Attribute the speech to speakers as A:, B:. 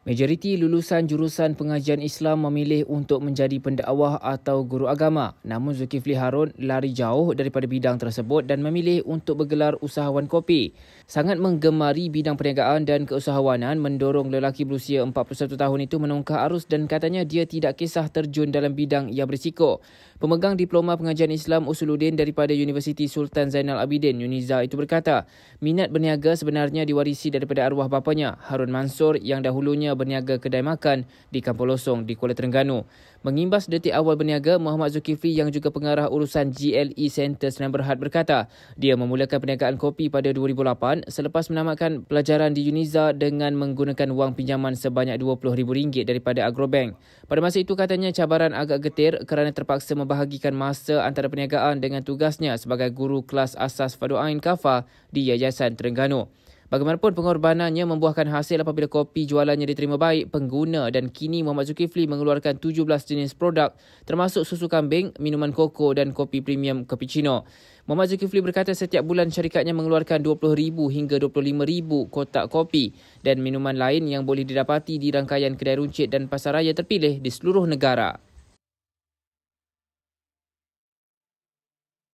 A: Majoriti lulusan jurusan pengajian Islam memilih untuk menjadi pendakwah atau guru agama. Namun Zulkifli Harun lari jauh daripada bidang tersebut dan memilih untuk bergelar usahawan kopi. Sangat menggemari bidang perniagaan dan keusahawanan mendorong lelaki berusia 41 tahun itu menungkah arus dan katanya dia tidak kisah terjun dalam bidang yang berisiko. Pemegang diploma pengajian Islam Usuluddin daripada Universiti Sultan Zainal Abidin, (Uniza) itu berkata, minat berniaga sebenarnya diwarisi daripada arwah bapanya, Harun Mansur yang dahulunya dunia berniaga kedai makan di Kampung Losong di Kuala Terengganu. Mengimbas detik awal berniaga, Muhammad Zulkifli yang juga pengarah urusan GLE Center Senan Berhad berkata, dia memulakan perniagaan kopi pada 2008 selepas menamatkan pelajaran di Uniza dengan menggunakan wang pinjaman sebanyak RM20,000 daripada Agrobank. Pada masa itu katanya cabaran agak getir kerana terpaksa membahagikan masa antara perniagaan dengan tugasnya sebagai guru kelas asas Fadu Ain Kafa di Yayasan Terengganu. Bagaimanapun pengorbanannya membuahkan hasil apabila kopi jualannya diterima baik pengguna dan kini Muhammad Zulkifli mengeluarkan 17 jenis produk termasuk susu kambing, minuman koko dan kopi premium cappuccino. Muhammad Zulkifli berkata setiap bulan syarikatnya mengeluarkan 20,000 hingga 25,000 kotak kopi dan minuman lain yang boleh didapati di rangkaian kedai runcit dan pasaraya terpilih di seluruh negara.